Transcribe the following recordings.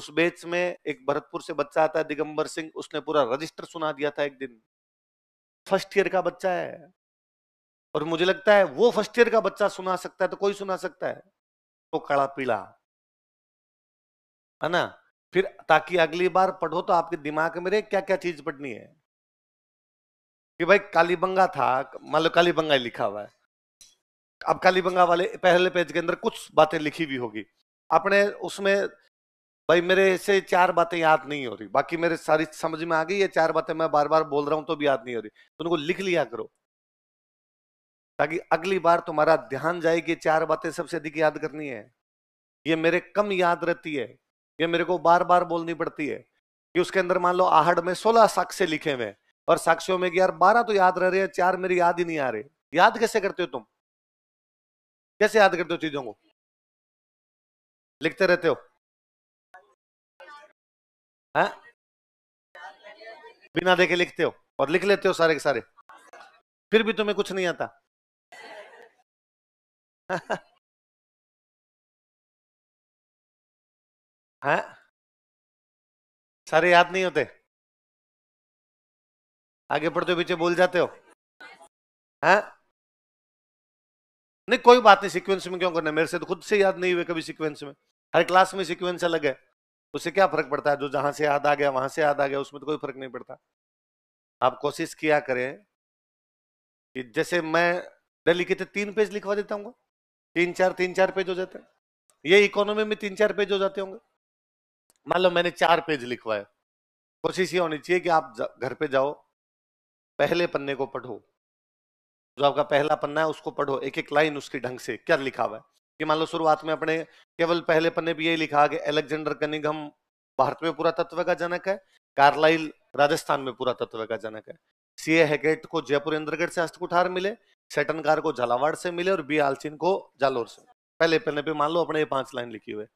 उस बैच में एक भरतपुर से बच्चा आता है दिगंबर सिंह उसने पूरा रजिस्टर सुना दिया था एक दिन फर्स्ट ईयर का बच्चा है और मुझे लगता है वो फर्स्ट ईयर का बच्चा सुना सकता है तो कोई सुना सकता है वो तो कड़ा पीला है ना फिर ताकि अगली बार पढ़ो तो आपके दिमाग में रहे क्या क्या चीज पढ़नी है कि भाई कालीबंगा था मान लो कालीबंगा लिखा हुआ है अब कालीबंगा वाले पहले पेज के अंदर कुछ बातें लिखी हुई होगी अपने उसमें भाई मेरे से चार बातें याद नहीं हो रही बाकी मेरे सारी समझ में आ गई ये चार बातें मैं बार बार बोल रहा हूं तो भी याद नहीं हो रही तो उनको लिख लिया करो ताकि अगली बार तुम्हारा ध्यान जाए कि चार बातें सबसे अधिक याद करनी है ये मेरे कम याद रहती है ये मेरे को बार बार बोलनी पड़ती है कि उसके अंदर मान लो आहड़ में सोलह साक्ष्य लिखे हुए और साक्ष्यों में यार बारह तो याद रह रहे हैं चार मेरी याद ही नहीं आ रहे याद कैसे करते हो तुम कैसे याद करते हो चीजों को लिखते रहते हो है बिना देखे लिखते हो और लिख लेते हो सारे के सारे फिर भी तुम्हें कुछ नहीं आता है सारे याद नहीं होते आगे पढ़ते हो पीछे बोल जाते हो है? नहीं कोई बात नहीं सीक्वेंस में क्यों करना मेरे से तो खुद से याद नहीं हुए कभी सीक्वेंस में हर क्लास में सीक्वेंस अलग है उससे क्या फर्क पड़ता है जो जहां से याद आ गया वहां से याद आ गया उसमें तो कोई फर्क नहीं पड़ता आप कोशिश किया करें कि जैसे मैं डेली के तीन पेज लिखवा देता हूँ तीन चार तीन चार पेज हो जाते हैं ये इकोनॉमी में तीन चार पेज हो जाते होंगे मान लो मैंने चार पेज लिखवाए कोशिश ये होनी चाहिए कि आप घर पे जाओ पहले पन्ने को पढ़ो जो आपका पहला पन्ना है उसको पढ़ो एक एक लाइन उसके ढंग से क्या लिखा हुआ है कि मान लो शुरुआत में अपने केवल पहले पन्ने पर यही लिखा कि एलेक्जेंडर कनिगम भारत में पूरा तत्व का जनक है कार्लाइल राजस्थान में पूरा तत्व का जनक है सी ए हैकेट को जयपुर इंद्रगढ़ से अस्तकुठार मिले सेटनकार को झालावाड़ से मिले और बी आलचिन को जालोर से पहले पहले पर मान लो अपने ये पांच लाइन लिखी हुए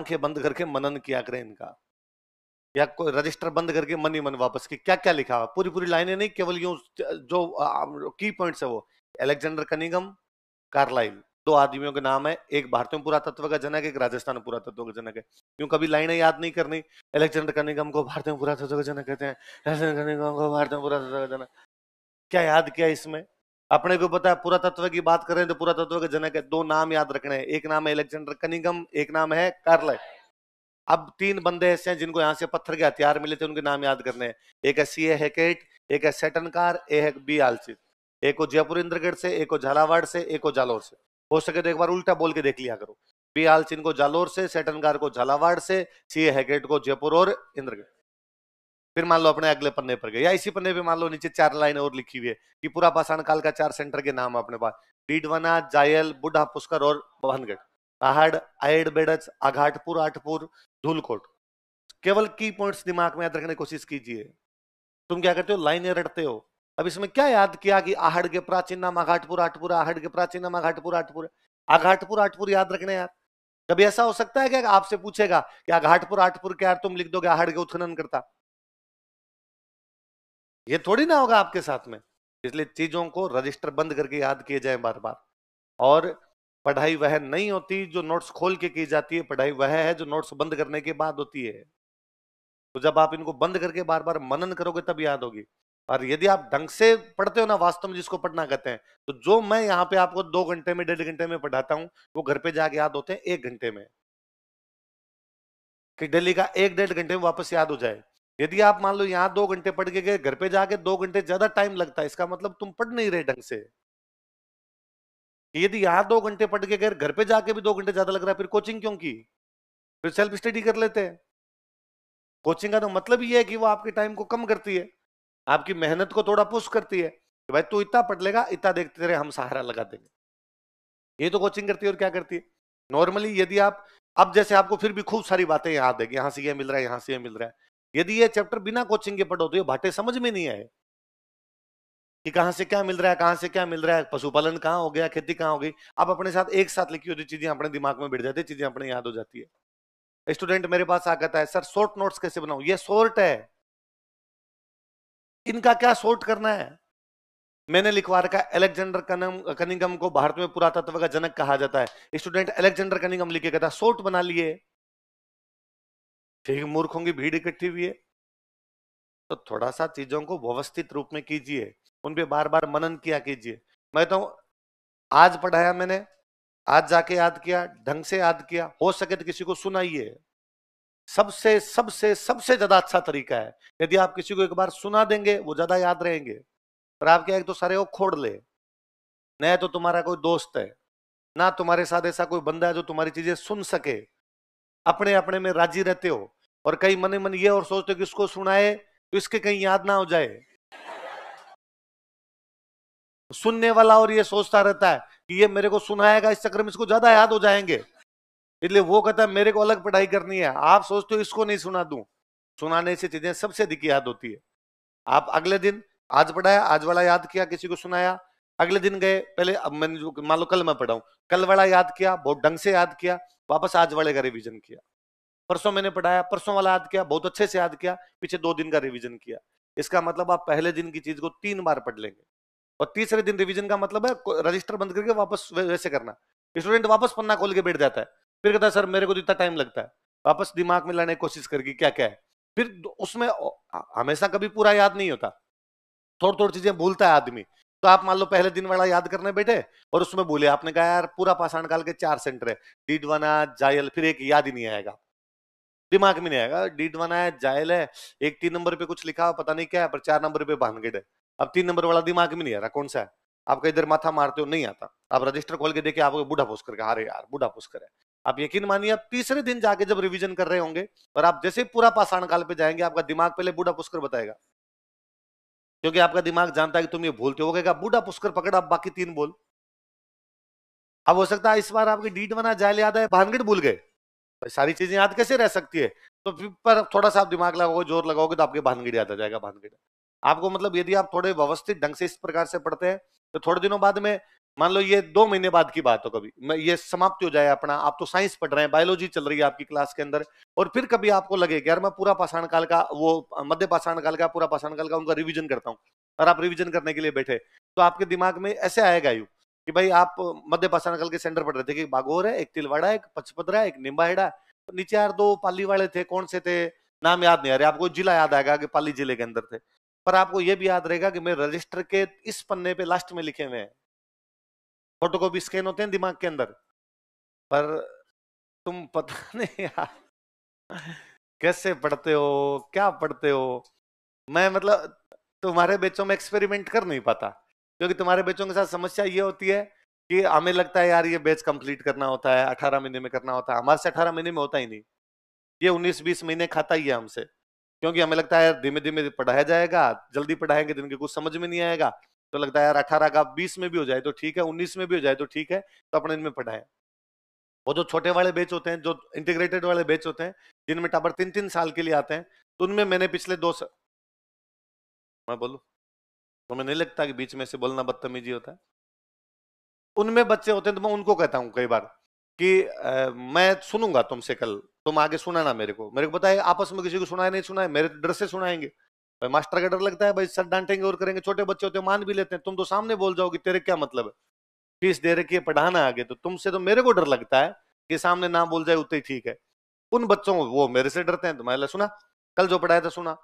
आंखें बंद करके मनन किया करें इनका या कोई रजिस्टर बंद करके मन ही मन वापस की क्या क्या लिखा हुआ पूरी पूरी लाइनें नहीं केवल यूं जो की पॉइंट्स है वो एलेक्जेंडर कनिगम कार्लाइल दो आदमियों के नाम है एक भारतीय पुरातत्व का जनक एक राजस्थान पुरातत्व का जनक है क्यों कभी लाइनें याद नहीं करनी अलेक्जेंडर कनिंगम को भारतीय पुरातत्व का जनक कहते हैं अलेक्जेंडर कनिंगम को भारतीय पुरातत्व का जनक क्या याद किया इसमें अपने को पता है पुरातत्व की बात करें तो पुरातत्व के जनक है दो नाम याद रखने हैं एक नाम है अलेक्जेंडर कनिगम एक नाम है कार्ल अब तीन बंदे ऐसे हैं जिनको यहाँ से पत्थर के हथियार मिले थे उनके नाम याद करने हैं एक है सी ए हैकेट एक है सेटनकार एक बी आलसी एक को जयपुर इंद्रगढ़ से एक को झालावाड़ से एक को जालौर से हो सके तो एक बार उल्टा बोल के देख लिया करो बी आलचिन को जालोर से सेटनगार को झालावाड़ से सी हैगेट को जयपुर और इंद्रगढ़ फिर मान लो अपने अगले पन्ने पर गए या इसी पन्ने पे मान लो नीचे चार लाइन और लिखी हुई है कि पूरा पाषाण काल का चार सेंटर के नाम अपने पास डीडवना जायल बुढ़ा पुष्कर और बहनगढ़ आहड़ आयड बेडच आघाटपुर आठपुर धूलकोट केवल की पॉइंट्स दिमाग में याद रखने की कोशिश कीजिए तुम क्या करते हो लाइनें रटते हो अब इसमें क्या याद किया कि आहड़ के प्राचीन नाम आघाटपुर आठपुर आहड़ के प्राचीन नाम आघाटपुर आठपुर आघाटपुर आठपुर याद रखने यार कभी ऐसा हो सकता है क्या आपसे पूछेगा कि आघाटपुर आठपुर क्या यार तुम लिख दोगे आहड़ के उत्खनन करता ये थोड़ी ना होगा आपके साथ में इसलिए चीजों को रजिस्टर बंद करके याद किए जाए बार बार और पढ़ाई वह नहीं होती जो नोट्स खोल के की जाती है पढ़ाई वह है जो नोट्स बंद करने के बाद होती है तो जब आप इनको बंद करके बार बार मनन करोगे तब याद होगी और यदि आप ढंग से पढ़ते हो ना वास्तव में जिसको पढ़ना कहते हैं तो जो मैं यहाँ पे आपको दो घंटे में डेढ़ घंटे में पढ़ाता हूँ वो घर पे जाके याद होते हैं एक घंटे में कि डेली का एक डेढ़ घंटे में वापस याद हो जाए यदि आप मान लो यहाँ दो घंटे पढ़ के गए घर पे जाके दो घंटे ज्यादा टाइम लगता है इसका मतलब तुम पढ़ नहीं रहे ढंग से यदि यहाँ दो घंटे पढ़ के गए घर पे जाके भी दो घंटे ज्यादा लग रहा है फिर कोचिंग क्यों की फिर सेल्फ स्टडी कर लेते हैं कोचिंग का तो मतलब ये है कि वो आपके टाइम को कम करती है आपकी मेहनत को थोड़ा पुश करती है कि भाई तू इतना पढ़ लेगा इतना देखते रहे हम सहारा लगा देंगे ये तो कोचिंग करती है और क्या करती है नॉर्मली यदि आप अब जैसे आपको फिर भी खूब सारी बातें याद है यहाँ से ये मिल रहा है यहाँ से ये मिल रहा है यदि ये चैप्टर बिना कोचिंग के पढ़ो तो ये भाटे समझ में नहीं आए कि कहाँ से क्या मिल रहा है कहाँ से क्या मिल रहा है पशुपालन कहाँ हो गया खेती कहाँ हो गई आप अपने साथ एक साथ लिखी होती चीजें अपने दिमाग में बिठ जाती है चीजें अपने याद हो जाती है स्टूडेंट मेरे पास आ कहता है सर शॉर्ट नोट्स कैसे बनाऊ ये शॉर्ट है इनका क्या सोर्ट करना है मैंने लिखवा रखा है एलेक्जेंडर कनिंगम को भारत में पुरातत्व का जनक कहा जाता है स्टूडेंट एलेक्जेंडर कनिंगम लिखे कहता है सोर्ट बना लिए ठीक मूर्ख होंगी भीड़ इकट्ठी हुई है तो थोड़ा सा चीजों को व्यवस्थित रूप में कीजिए उन बार बार मनन किया कीजिए मैं तो आज पढ़ाया मैंने आज जाके याद किया ढंग से याद किया हो सके तो किसी को सुनाइए सबसे सबसे सबसे ज्यादा अच्छा तरीका है यदि आप किसी को एक बार सुना देंगे वो ज्यादा याद रहेंगे पर आप क्या एक तो सारे वो खोड़ ले न तो तुम्हारा कोई दोस्त है ना तुम्हारे साथ ऐसा कोई बंदा है जो तुम्हारी चीजें सुन सके अपने अपने में राजी रहते हो और कई मन मन ये और सोचते हो कि इसको सुनाए तो इसके कहीं याद ना हो जाए सुनने वाला और ये सोचता रहता है कि ये मेरे को सुनाएगा इस चक्र में इसको ज्यादा याद हो जाएंगे इसलिए वो कहता है मेरे को अलग पढ़ाई करनी है आप सोचते हो इसको नहीं सुना दूं सुनाने से चीजें सबसे अधिक याद होती है आप अगले दिन आज पढ़ाया आज वाला याद किया किसी को सुनाया अगले दिन गए पहले अब मैंने जो मान लो कल मैं पढ़ाऊं कल वाला याद किया बहुत ढंग से याद किया वापस आज वाले का रिविजन किया परसों मैंने पढ़ाया परसों वाला याद किया बहुत अच्छे से याद किया पीछे दो दिन का रिविजन किया इसका मतलब आप पहले दिन की चीज को तीन बार पढ़ लेंगे और तीसरे दिन रिविजन का मतलब है रजिस्टर बंद करके वापस वैसे करना स्टूडेंट वापस पन्ना खोल के बैठ जाता है फिर कहता है सर मेरे को तो इतना टाइम लगता है वापस दिमाग में लाने की कोशिश करके क्या क्या है फिर उसमें हमेशा कभी पूरा याद नहीं होता थोड़ी थोड़ी चीजें भूलता है आदमी तो आप मान लो पहले दिन वाला याद करने बैठे और उसमें भूले आपने कहा यार पूरा पाषाण काल के चार सेंटर है डीडवाना जायल फिर एक याद ही नहीं आएगा दिमाग में नहीं आएगा डीडवाना है जायल है एक तीन नंबर पे कुछ लिखा पता नहीं क्या है पर चार नंबर पे भानगेड है अब तीन नंबर वाला दिमाग में नहीं आ रहा कौन सा है आपका इधर माथा मारते हो नहीं आता आप रजिस्टर खोल के देखिए आपको बूढ़ा पुष्कर अरे यार बूढ़ा पुष्कर है आप यकीन मानिए आप तीसरे दिन जाके जब रिवीजन कर रहे होंगे और आप जैसे पूरा पाषाण काल पे जाएंगे आपका दिमाग पहले बूढ़ा पुष्कर बताएगा क्योंकि आपका दिमाग जानता है कि तुम ये भूलते हो गएगा बूढ़ा पुष्कर पकड़ आप बाकी तीन बोल अब हो सकता है इस बार आपकी डीट बना जाल याद है भानगिट भूल गए सारी चीजें याद कैसे रह सकती है तो पर थोड़ा सा आप दिमाग लगाओगे जोर लगाओगे तो आपके भानगढ़ याद आ जाएगा भानगढ़ आपको मतलब यदि आप थोड़े व्यवस्थित ढंग से इस प्रकार से पढ़ते हैं तो थोड़े दिनों बाद में मान लो ये दो महीने बाद की बात हो कभी ये समाप्त हो जाए अपना आप तो साइंस पढ़ रहे हैं बायोलॉजी चल रही है आपकी क्लास के अंदर और फिर कभी आपको लगे कि यार मैं पूरा पाषाण काल का वो मध्य पाषाण काल का पूरा पाषाण काल का उनका रिविजन करता हूँ और आप रिविजन करने के लिए बैठे तो आपके दिमाग में ऐसे आएगा यू कि भाई आप मध्य पाषाण काल के सेंटर पढ़ रहे थे कि बागोर है एक तिलवाड़ा एक पचपदरा एक निम्बाहेड़ा नीचे यार दो पाली वाले थे कौन से थे नाम याद नहीं आ रहे आपको जिला याद आएगा कि पाली जिले के अंदर थे पर आपको यह भी याद रहेगा कि मेरे रजिस्टर के इस पन्ने पे लास्ट में लिखे हुए हैं फोटो कॉपी स्कैन होते हैं दिमाग के अंदर पर तुम पता नहीं यार कैसे पढ़ते हो क्या पढ़ते हो मैं मतलब तुम्हारे बच्चों में एक्सपेरिमेंट कर नहीं पाता क्योंकि तुम्हारे बच्चों के साथ समस्या ये होती है कि हमें लगता है यार ये बेच कंप्लीट करना होता है अठारह महीने में करना होता है हमारे से अठारह महीने में होता ही नहीं ये उन्नीस बीस महीने खाता ही है हमसे क्योंकि हमें लगता है यार धीमे धीमे पढ़ाया जाएगा जल्दी पढ़ाएंगे तो के कुछ समझ में नहीं आएगा तो लगता है यार अठारह का बीस में भी हो जाए तो ठीक है उन्नीस में भी हो जाए तो ठीक है तो अपने इनमें पढ़ाए वो जो छोटे वाले बेच होते हैं जो इंटीग्रेटेड वाले बेच होते हैं जिनमें टाबर तीन तीन साल के लिए आते हैं तो उनमें मैंने पिछले दो साल मैं बोलू तो मैं नहीं लगता कि बीच में से बोलना बदतमीजी होता है उनमें बच्चे होते हैं तो मैं उनको कहता हूँ कई बार कि आ, मैं सुनूंगा तुमसे कल तुम आगे सुनाना मेरे को मेरे को पता है आपस में किसी को सुनाया नहीं सुनाए मेरे तो डर से सुनाएंगे भाई मास्टर का डर लगता है भाई सर डांटेंगे और करेंगे छोटे बच्चे होते मान भी लेते हैं तुम तो सामने बोल जाओगे तेरे क्या मतलब है फीस दे रखी है पढ़ाना आगे तो तुमसे तो मेरे को डर लगता है कि सामने ना बोल जाए उतना ही ठीक है उन बच्चों को वो मेरे से डरते हैं तो मैंने सुना कल जो पढ़ाया था सुना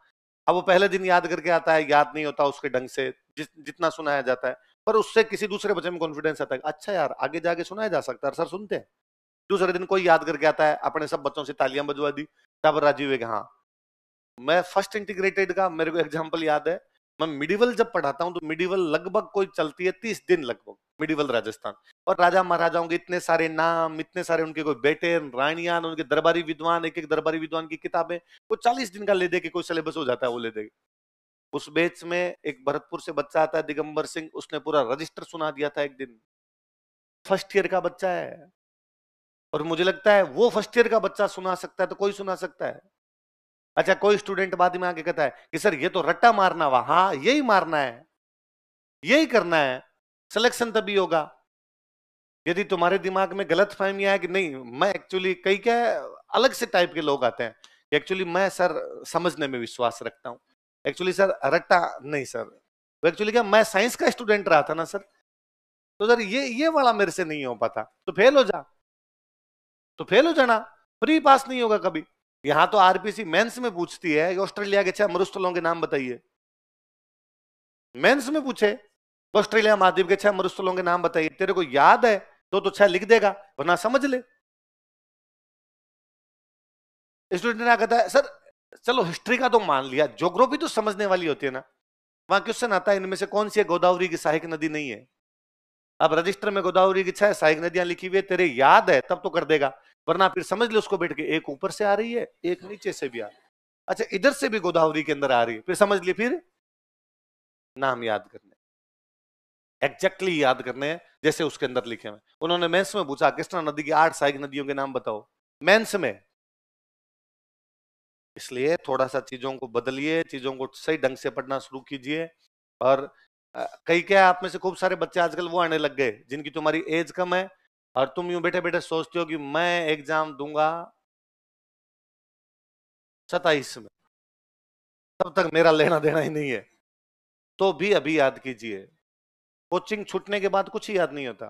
अब वो पहले दिन याद करके आता है याद नहीं होता उसके ढंग से जितना सुनाया जाता है पर उससे किसी दूसरे बच्चे में कॉन्फिडेंस आता है अच्छा यार आगे जाके सुनाया जा सकता है सर सुनते हैं दूसरे दिन कोई याद करके आता है अपने सब बच्चों से तालियां बजवा दी तब राजीव है हाँ मैं फर्स्ट इंटीग्रेटेड का मेरे को एग्जाम्पल याद है मैं मिडिवल जब पढ़ाता हूँ तो मिडिवल लगभग कोई चलती है तीस दिन लगभग मिडिवल राजस्थान और राजा महाराजाओं के इतने सारे नाम इतने सारे उनके कोई बेटे रानियान उनके दरबारी विद्वान एक एक दरबारी विद्वान की किताबें वो चालीस दिन का ले दे के कोई सिलेबस हो जाता है वो ले दे उस बेच में एक भरतपुर से बच्चा आता है दिगंबर सिंह उसने पूरा रजिस्टर सुना दिया था एक दिन फर्स्ट ईयर का बच्चा है और मुझे लगता है वो फर्स्ट ईयर का बच्चा सुना सकता है तो कोई सुना सकता है अच्छा कोई स्टूडेंट बाद में आके कहता है कि सर ये तो रट्टा मारना हुआ हाँ यही मारना है यही करना है सिलेक्शन तभी होगा यदि तुम्हारे दिमाग में गलत फहमी है कि नहीं मैं एक्चुअली कई क्या अलग से टाइप के लोग आते हैं एक्चुअली मैं सर समझने में विश्वास रखता हूँ एक्चुअली सर रट्टा नहीं सर तो एक्चुअली क्या मैं साइंस का स्टूडेंट रहा था ना सर तो सर ये ये वाला मेरे से नहीं हो पाता तो फेल हो जा तो फेल हो जाना प्री पास नहीं होगा कभी यहां तो आरपीसी मेंस में पूछती है ऑस्ट्रेलिया के छह मरुस्थलों के नाम बताइए मेंस में पूछे तो ऑस्ट्रेलिया महाद्वीप के छह मरुस्थलों के नाम बताइए तेरे को याद है तो तो छह लिख देगा वरना समझ ले स्टूडेंट ने कहता है सर चलो हिस्ट्री का तो मान लिया ज्योग्राफी तो समझने वाली होती है ना वहां क्वेश्चन आता है इनमें से कौन सी है गोदावरी की सहायक नदी नहीं है अब रजिस्टर में गोदावरी की छह सहायक नदियां लिखी हुई है तेरे याद है तब तो कर देगा वरना फिर समझ लो उसको बैठ के एक ऊपर से आ रही है एक नीचे से भी आ रही है अच्छा इधर से भी गोदावरी के अंदर आ रही है फिर समझ ली फिर नाम याद करने एग्जैक्टली याद करने जैसे उसके अंदर लिखे हुए उन्होंने मेंस में पूछा कृष्णा नदी की आठ सहायक नदियों के नाम बताओ मेंस में इसलिए थोड़ा सा चीजों को बदलिए चीजों को सही ढंग से पढ़ना शुरू कीजिए और कई क्या आप में से खूब सारे बच्चे आजकल वो आने लग गए जिनकी तुम्हारी एज कम है और तुम यूं बैठे बैठे सोचते हो कि मैं एग्जाम दूंगा सताइस में तब तक मेरा लेना देना ही नहीं है तो भी अभी याद कीजिए कोचिंग छूटने के बाद कुछ ही याद नहीं होता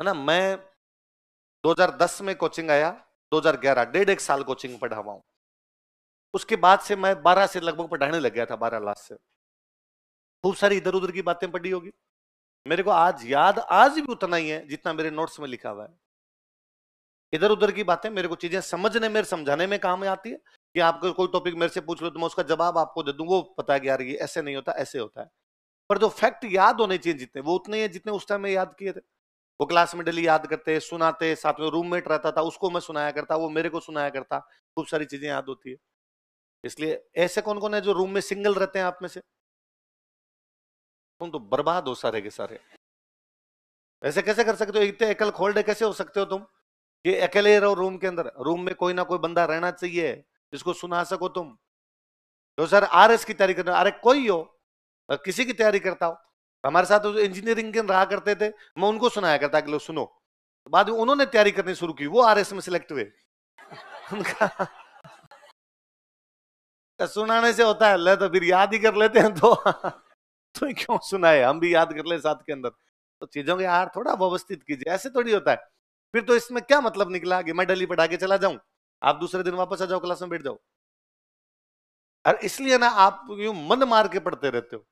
है ना मैं 2010 में कोचिंग आया 2011 डेढ़ एक साल कोचिंग पढ़ा हुआ हूं उसके बाद से मैं 12 से लगभग पढ़ाने लग गया था 12 लाख से खूब सारी इधर उधर की बातें पढ़ी होगी मेरे को आज याद आज भी उतना ही है जितना मेरे नोट्स में लिखा हुआ है इधर उधर की बातें मेरे को चीजें समझने में समझाने में काम आती है कि आपको कोई टॉपिक मेरे से पूछ लो तो मैं उसका जवाब आपको दे दूं वो पता है कि यार ये ऐसे नहीं होता ऐसे होता है पर जो फैक्ट याद होने चाहिए जितने वो उतने हैं जितने उस टाइम में याद किए थे वो क्लास में डेली याद करते सुनाते साथ में रूममेट रहता था उसको मैं सुनाया करता वो मेरे को सुनाया करता खूब सारी चीजें याद होती है इसलिए ऐसे कौन कौन है जो रूम में सिंगल रहते हैं आप में से तुम तो बर्बाद हो सारे के सारे ऐसे कैसे कर सकते हो इतने एकल खोल्ड कैसे हो सकते हो तुम कि अकेले रहो रूम के अंदर रूम में कोई ना कोई बंदा रहना चाहिए जिसको सुना सको तुम तो सर आर की तैयारी करते हो अरे कोई हो किसी की तैयारी करता हो हमारे साथ तो इंजीनियरिंग के रहा करते थे मैं उनको सुनाया करता कि लो सुनो तो बाद में उन्होंने तैयारी करनी शुरू की वो आर में सिलेक्ट हुए उनका सुनाने से होता है ले तो फिर याद ही कर लेते हैं तो तो क्यों सुनाए हम भी याद कर ले साथ के अंदर तो चीजों के यार थोड़ा व्यवस्थित कीजिए ऐसे थोड़ी होता है फिर तो इसमें क्या मतलब निकला कि मैं डली पटा के चला जाऊं आप दूसरे दिन वापस आ जाओ क्लास में बैठ जाओ और इसलिए ना आप यूं मन मार के पढ़ते रहते हो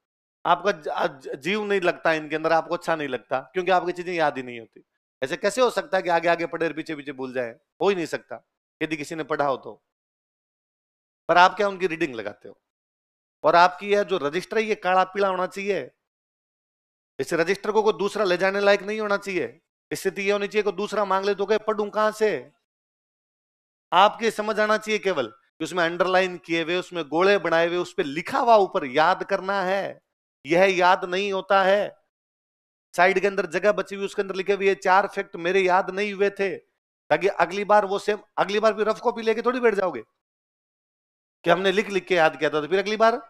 आपका जीव नहीं लगता इनके अंदर आपको अच्छा नहीं लगता क्योंकि आपकी चीजें याद ही नहीं होती ऐसे कैसे हो सकता है कि आगे आगे पढ़े पीछे पीछे भूल जाए हो ही नहीं सकता यदि किसी ने पढ़ा हो तो पर आप क्या उनकी रीडिंग लगाते हो और आपकी यह जो रजिस्टर है ये काला पीला होना चाहिए इस रजिस्टर को कोई दूसरा ले जाने लायक नहीं होना चाहिए स्थिति ये होनी चाहिए कोई दूसरा मांग ले तो कहे पढ़ू कहां से आपके समझ आना चाहिए केवल कि उसमें अंडरलाइन किए हुए उसमें गोले बनाए हुए उस पर लिखा हुआ ऊपर याद करना है यह याद नहीं होता है साइड के अंदर जगह बची हुई उसके अंदर लिखे हुए चार फैक्ट मेरे याद नहीं हुए थे ताकि अगली बार वो सेम अगली बार भी रफ कॉपी लेके थोड़ी बैठ जाओगे कि हमने लिख लिख के याद किया था तो फिर अगली बार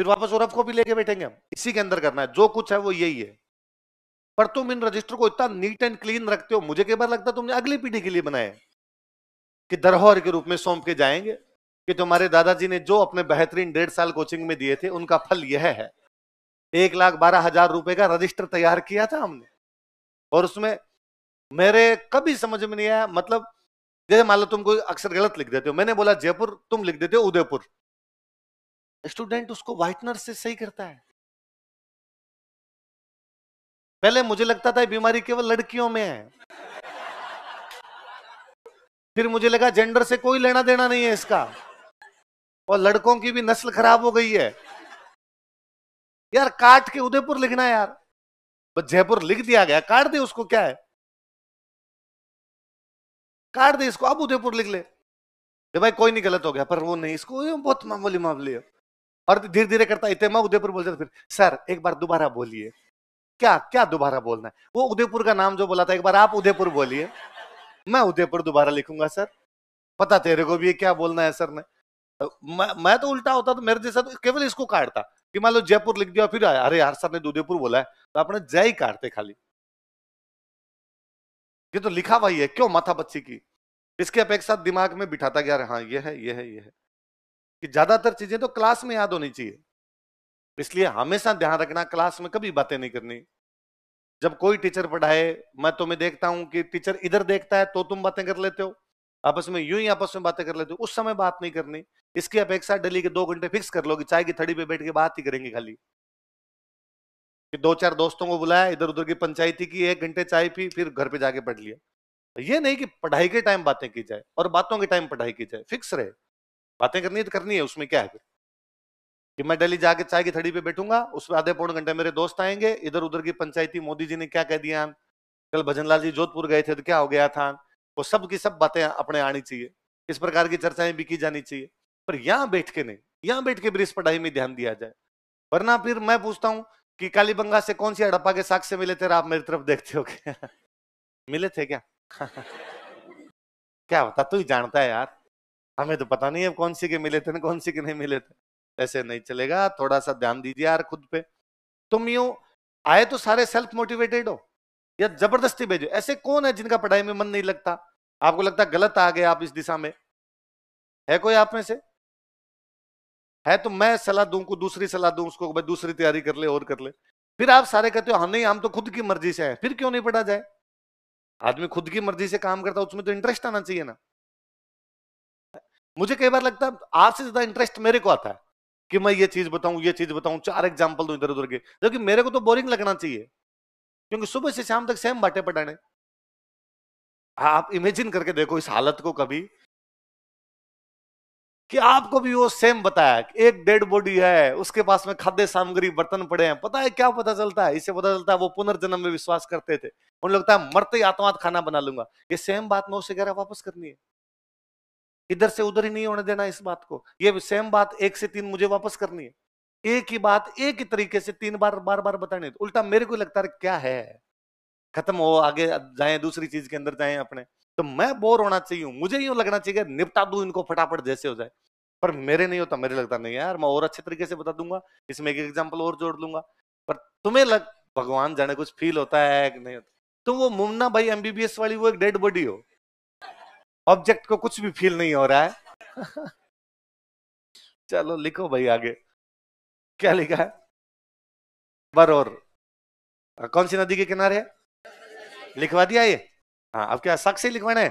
फिर वापस औरफ को भी लेके बैठेंगे हम इसी के अंदर करना है जो कुछ है वो यही है पर तुम इन रजिस्टर को इतना नीट एंड क्लीन रखते हो मुझे कई बार लगता है तुमने अगली पीढ़ी के लिए बनाया कि धरोहर के रूप में सौंप के जाएंगे कि तुम्हारे दादाजी ने जो अपने बेहतरीन डेढ़ साल कोचिंग में दिए थे उनका फल यह है एक लाख बारह हजार रुपए का रजिस्टर तैयार किया था हमने और उसमें मेरे कभी समझ में नहीं आया मतलब जैसे मान लो तुम कोई अक्सर गलत लिख देते हो मैंने बोला जयपुर तुम लिख देते हो उदयपुर स्टूडेंट उसको व्हाइटनर से सही करता है पहले मुझे लगता था बीमारी केवल लड़कियों में है फिर मुझे लगा जेंडर से कोई लेना देना नहीं है इसका और लड़कों की भी नस्ल खराब हो गई है यार काट के उदयपुर लिखना है यार बस जयपुर लिख दिया गया काट दे उसको क्या है काट दे इसको अब उदयपुर लिख ले भाई कोई नहीं गलत हो गया पर वो नहीं इसको बहुत मामूली मामले है और धीरे धीरे करता इतमा उदयपुर बोलता फिर सर एक बार दोबारा बोलिए क्या क्या दोबारा बोलना है वो उदयपुर का नाम जो बोला था एक बार आप उदयपुर बोलिए मैं उदयपुर दोबारा लिखूंगा सर पता तेरे को भी क्या बोलना है सर ने मैं, तो उल्टा होता तो मेरे जैसा तो केवल इसको काटता कि मान लो जयपुर लिख दिया फिर अरे यार सर ने तो उदयपुर बोला है तो आपने जय ही काटते खाली ये तो लिखा हुआ है क्यों माथा बच्ची की इसके अपेक्षा दिमाग में बिठाता गया हाँ ये है ये है ये है कि ज्यादातर चीजें तो क्लास में याद होनी चाहिए इसलिए हमेशा ध्यान रखना क्लास में कभी बातें नहीं करनी जब कोई टीचर पढ़ाए मैं तुम्हें देखता हूं कि टीचर इधर देखता है तो तुम बातें कर लेते हो आपस में यूं ही आपस में बातें कर लेते हो उस समय बात नहीं करनी इसकी अपेक्षा डेली के दो घंटे फिक्स कर लो कि चाय की थड़ी पे बैठ के बात ही करेंगे खाली कि दो चार दोस्तों को बुलाया इधर उधर की पंचायती की एक घंटे चाय पी फिर घर पे जाके पढ़ लिया ये नहीं कि पढ़ाई के टाइम बातें की जाए और बातों के टाइम पढ़ाई की जाए फिक्स रहे बातें करनी है तो करनी है उसमें क्या है फिर कि मैं दिल्ली जाके चाय की थड़ी पे बैठूंगा उसमें आधे पौन घंटे मेरे दोस्त आएंगे इधर उधर की पंचायती मोदी जी ने क्या कह दिया कल भजनलाल जी जोधपुर गए थे तो क्या हो गया था वो सब की सब बातें अपने आनी चाहिए इस प्रकार की चर्चाएं भी की जानी चाहिए पर यहाँ बैठ के नहीं यहाँ बैठ के भी इस पढ़ाई में ध्यान दिया जाए वरना फिर मैं पूछता हूँ कि कालीबंगा से कौन सी हड़प्पा के साक्ष्य मिले थे आप मेरी तरफ देखते हो क्या मिले थे क्या क्या होता तू ही जानता है यार हमें तो पता नहीं है कौन सी के मिले थे ना कौन सी के नहीं मिले थे ऐसे नहीं चलेगा थोड़ा सा ध्यान दीजिए यार खुद पे तुम यूं आए तो सारे सेल्फ मोटिवेटेड हो या जबरदस्ती भेजो ऐसे कौन है जिनका पढ़ाई में मन नहीं लगता आपको लगता गलत आ गए आप इस दिशा में है कोई आप में से है तो मैं सलाह दूं को दूसरी सलाह दूं उसको भाई दूसरी तैयारी कर ले और कर ले फिर आप सारे कहते हो हाँ नहीं हम तो खुद की मर्जी से है फिर क्यों नहीं पढ़ा जाए आदमी खुद की मर्जी से काम करता उसमें तो इंटरेस्ट आना चाहिए ना मुझे कई बार लगता है आपसे ज्यादा इंटरेस्ट मेरे को आता है कि मैं ये चीज बताऊं ये चीज बताऊं चार एग्जाम्पल दू इधर उधर के जबकि मेरे को तो बोरिंग लगना चाहिए क्योंकि सुबह से शाम तक सेम बाटे पटाने हाँ, आप इमेजिन करके देखो इस हालत को कभी कि आपको भी वो सेम बताया कि एक डेड बॉडी है उसके पास में खाद्य सामग्री बर्तन पड़े हैं पता है क्या पता चलता है इससे पता चलता है वो पुनर्जन्म में विश्वास करते थे उन्हें लगता है मरते ही आत्मात खाना बना लूंगा ये सेम बात मैं उससे कह रहा वापस करनी है इधर से उधर ही नहीं होने देना इस बात को ये सेम बात एक से तीन मुझे वापस करनी है एक ही बात एक ही तरीके से तीन बार बार बार बताने उल्टा मेरे को लगता है क्या है खत्म हो आगे जाए दूसरी चीज के अंदर जाए अपने तो मैं बोर होना चाहिए मुझे यूं लगना चाहिए निपटा दू इनको फटाफट जैसे हो जाए पर मेरे नहीं होता मेरे लगता नहीं यार मैं और अच्छे तरीके से बता दूंगा इसमें एक एग्जाम्पल और जोड़ दूंगा पर तुम्हें लग भगवान जाने कुछ फील होता है कि नहीं होता तो वो मुमना भाई एमबीबीएस वाली वो एक डेड बॉडी हो ऑब्जेक्ट को कुछ भी फील नहीं हो रहा है चलो लिखो भाई आगे क्या लिखा है बरोर कौन सी नदी के किनारे है लिखवा दिया ये हाँ अब क्या साक्ष्य लिखवाने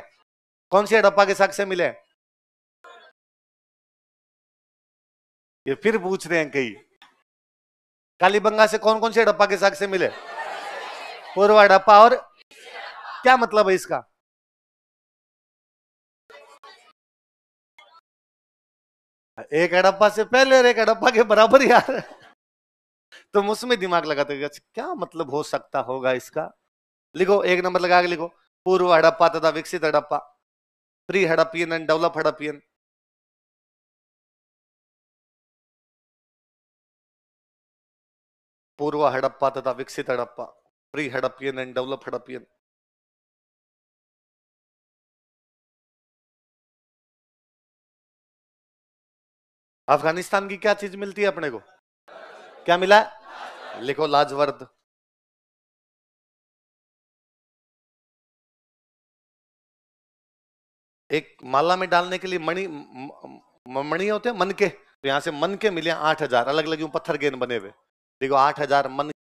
कौन से हड़प्पा के साक्ष्य मिले ये फिर पूछ रहे हैं कई कालीबंगा से कौन कौन से हड़प्पा के साक्ष्य मिले पूर्वा हड़प्पा और क्या मतलब है इसका एक हड़प्पा से पहले और एक हड़प्पा के बराबर यार तो उसमें दिमाग लगाते अच्छा, क्या मतलब हो सकता होगा इसका लिखो एक नंबर लगा के लिखो पूर्व हड़प्पा तथा विकसित Harappa pre Harappan and develop Harappan पूर्व हड़प्पा तथा विकसित Harappa pre Harappan and develop Harappan Afghanistan की क्या चीज मिलती है अपने को क्या मिला लिखो लाजवर्द एक माला में डालने के लिए मणि मणि होते हैं मन के तो यहां से मन के मिले आठ हजार अलग अलग पत्थर गेंद बने हुए देखो आठ हजार मन